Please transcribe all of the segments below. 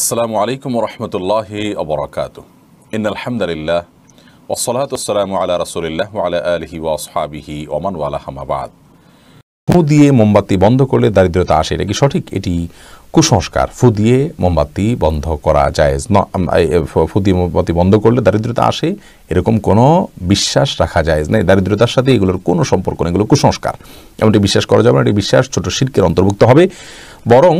আসসালামু আলাইকুম রহমতুল্লাহ অবরাকাত ইন আলহামদুলিল্লাহ ওসলাতাম আলা রসুলিল্লাহ আলা আলহি ওয়াসহাবিহি ওমান ওয়ালাহামাবাদ ফু দিয়ে মোমবাতি বন্ধ করলে দারিদ্রতা আসে এটা কি সঠিক এটি কুসংস্কার ফু দিয়ে মোমবাতি বন্ধ করা যায় ফু দিয়ে মোমবাতি বন্ধ করলে দারিদ্রতা আসে এরকম কোনো বিশ্বাস রাখা যায় না দারিদ্রতার সাথে এগুলোর কোনো সম্পর্ক নেই এগুলো কুসংস্কার এমনটি বিশ্বাস করা যাবে না এটি বিশ্বাস ছোট শিল্পের অন্তর্ভুক্ত হবে বরং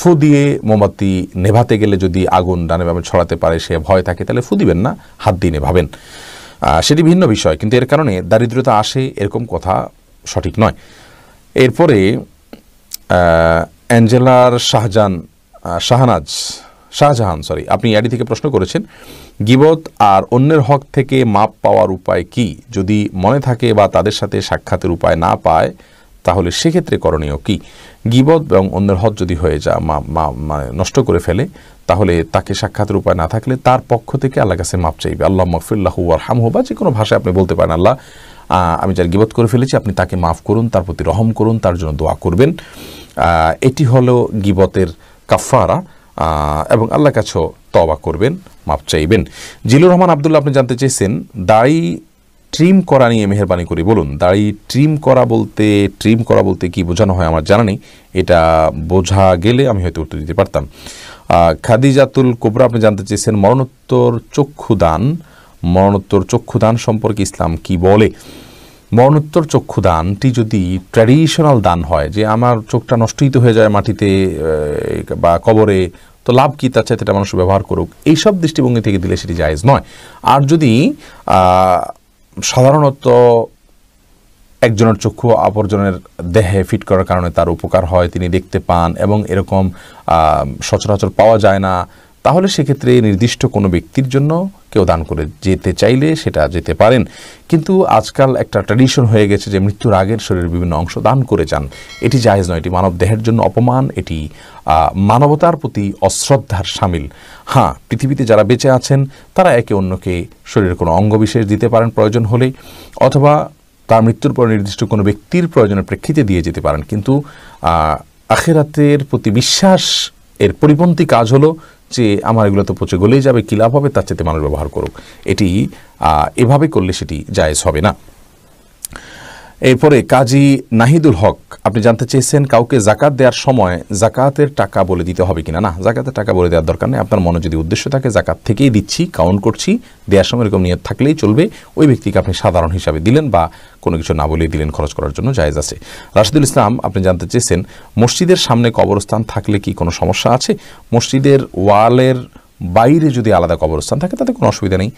ফু দিয়ে মোমবাতি নেভাতে গেলে যদি আগুন ডানে বামে ছড়াতে পারে সে ভয় থাকে তাহলে ফু দিবেন না হাত দিয়ে নেভাবেন সেটি ভিন্ন বিষয় কিন্তু এর কারণে দারিদ্রতা আসে এরকম কথা সঠিক নয় এরপরে অ্যাঞ্জেলার শাহজান শাহনাজ শাহজাহান সরি আপনি আইডি থেকে প্রশ্ন করেছেন গিবত আর অন্যের হক থেকে মাপ পাওয়ার উপায় কি যদি মনে থাকে বা তাদের সাথে সাক্ষাতের উপায় না পায় তাহলে সেক্ষেত্রে করণীয় কি গিবদ এবং অন্যের হজ যদি হয়ে যা মা মানে নষ্ট করে ফেলে তাহলে তাকে সাক্ষাতের উপায় না থাকলে তার পক্ষ থেকে আল্লাহ কাছে মাপ চাইবে আল্লাহ মকফিল্লাহ আর হাম বা যে কোনো ভাষায় আপনি বলতে পারেন আল্লাহ আমি যার গিবত করে ফেলেছি আপনি তাকে মাফ করুন তার প্রতি রহম করুন তার জন্য দোয়া করবেন এটি হলো গিবতের কাফারা এবং আল্লাহ কাছেও তবা করবেন মাপ চাইবেন জিলুর রহমান আবদুল্লাহ আপনি জানতে চেয়েছেন দায়ী ট্রিম করা নিয়ে মেহরবানি করি বলুন দাড়ি ট্রিম করা বলতে ট্রিম করা বলতে কি বোঝানো হয় আমার জানা নেই এটা বোঝা গেলে আমি হয়তো উত্তর দিতে পারতাম খাদিজাতুল কোবরা আপনি জানতে চেয়েছেন মরণোত্তর চক্ষুদান মরণোত্তর চক্ষুদান সম্পর্কে ইসলাম কি বলে মরণোত্তর চক্ষুদানটি যদি ট্র্যাডিশনাল দান হয় যে আমার চোখটা নষ্টই তো হয়ে যায় মাটিতে বা কবরে তো লাভ কী তার চাইতে এটা মানুষ ব্যবহার করুক এইসব দৃষ্টিভঙ্গি থেকে দিলে সেটি জায়জ নয় আর যদি সাধারণত একজনের চক্ষু অপরজনের দেহে ফিট করার কারণে তার উপকার হয় তিনি দেখতে পান এবং এরকম সচরাচর পাওয়া যায় না তাহলে সেক্ষেত্রে নির্দিষ্ট কোনো ব্যক্তির জন্য কেউ দান করে যেতে চাইলে সেটা যেতে পারেন কিন্তু আজকাল একটা ট্র্যাডিশন হয়ে গেছে যে মৃত্যুর আগের শরীরের বিভিন্ন অংশ দান করে যান এটি জাহেজ নয় এটি মানব দেহের জন্য অপমান এটি মানবতার প্রতি অশ্রদ্ধার সামিল হ্যাঁ পৃথিবীতে যারা বেঁচে আছেন তারা একে অন্যকে শরীরের কোনো অঙ্গবিশেষ দিতে পারেন প্রয়োজন হলে অথবা তার মৃত্যুর পর নির্দিষ্ট কোনো ব্যক্তির প্রয়োজনের প্রেক্ষিতে দিয়ে যেতে পারেন কিন্তু আখেরাতের প্রতি বিশ্বাস এর পরিপন্থী কাজ হলো যে আমার এগুলো তো পচে গলেই যাবে কি লাভ হবে তার চেয়ে মানুষ ব্যবহার করুক এটি এভাবে করলে সেটি জায়েজ হবে না এরপরে কাজী নাহিদুল হক আপনি জানতে চেয়েছেন কাউকে জাকাত দেওয়ার সময় জাকাতের টাকা বলে দিতে হবে কিনা না জাকাতের টাকা বলে দেওয়ার দরকার নেই আপনার মনে যদি উদ্দেশ্য থাকে জাকাত থেকেই দিচ্ছি কাউন্ট করছি দেওয়ার সময় এরকম নিয়ত থাকলেই চলবে ওই ব্যক্তিকে আপনি সাধারণ হিসাবে দিলেন বা কোনো কিছু না বলেই দিলেন খরচ করার জন্য জায়জ আছে রাশিদুল ইসলাম আপনি জানতে চেয়েছেন মসজিদের সামনে কবরস্থান থাকলে কি কোনো সমস্যা আছে মসজিদের ওয়ালের বাইরে যদি আলাদা কবরস্থান থাকে তাতে কোনো অসুবিধা নেই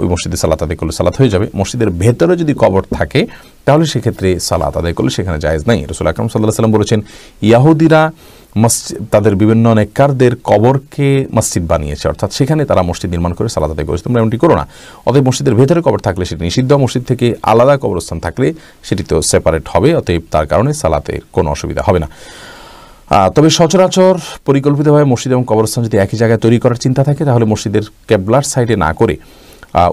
ওই মসজিদে সালাত আদায় করলে সালাত হয়ে যাবে মসজিদের ভেতরে যদি কবর থাকে তাহলে সেক্ষেত্রে সালাত আদায় করলে সেখানে জায়েজ নাই রসুল আকরম সাল্লাহ সাল্লাম বলেছেন ইয়াহুদিরা মসজিদ তাদের বিভিন্ন নেককারদের কবরকে মসজিদ বানিয়েছে অর্থাৎ সেখানে তারা মসজিদ নির্মাণ করে সালাদ আদায় করেছে তোমরা এমনটি করো না অতএব মসজিদের ভেতরে কবর থাকলে সেটি নিষিদ্ধ মসজিদ থেকে আলাদা কবরস্থান থাকলে সেটি তো সেপারেট হবে অতএব তার কারণে সালাতে কোনো অসুবিধা হবে না তবে সচরাচর পরিকল্পিতভাবে মসজিদ এবং কবরস্থান যদি একই জায়গায় তৈরি করার চিন্তা থাকে তাহলে মসজিদের কেবলার সাইডে না করে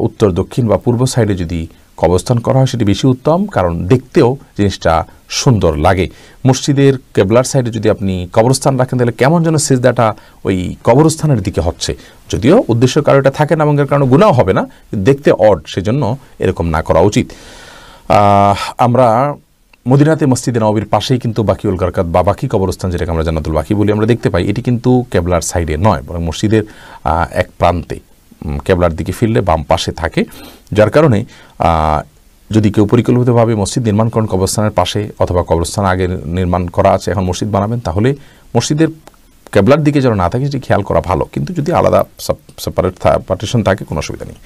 উত্তর দক্ষিণ বা পূর্ব সাইডে যদি কবস্থান করা হয় সেটি বেশি উত্তম কারণ দেখতেও জিনিসটা সুন্দর লাগে মসজিদের কেবলার সাইডে যদি আপনি কবরস্থান রাখেন তাহলে কেমন যেন সেজদাটা ওই কবরস্থানের দিকে হচ্ছে যদিও উদ্দেশ্য কারো এটা থাকে না এবং এর কারণে গুণাও হবে না দেখতে অড সেজন্য এরকম না করা উচিত আমরা মদিনাতে মসজিদে নবীর পাশেই কিন্তু বাকি উলকারকাত বা বাকি কবরস্থান যেটাকে আমরা জানাতুল বাকি বলি আমরা দেখতে পাই এটি কিন্তু কেবলার সাইডে নয় বরং মসজিদের এক প্রান্তে কেবলার দিকে ফিরলে বাম পাশে থাকে যার কারণে যদি কেউ পরিকল্পিতভাবে মসজিদ নির্মাণ করেন কবরস্থানের পাশে অথবা কবরস্থান আগে নির্মাণ করা আছে এখন মসজিদ বানাবেন তাহলে মসজিদের কেবলার দিকে যেন না থাকে সেটি খেয়াল করা ভালো কিন্তু যদি আলাদা সেপারেট পার্টিশন থাকে কোনো অসুবিধা নেই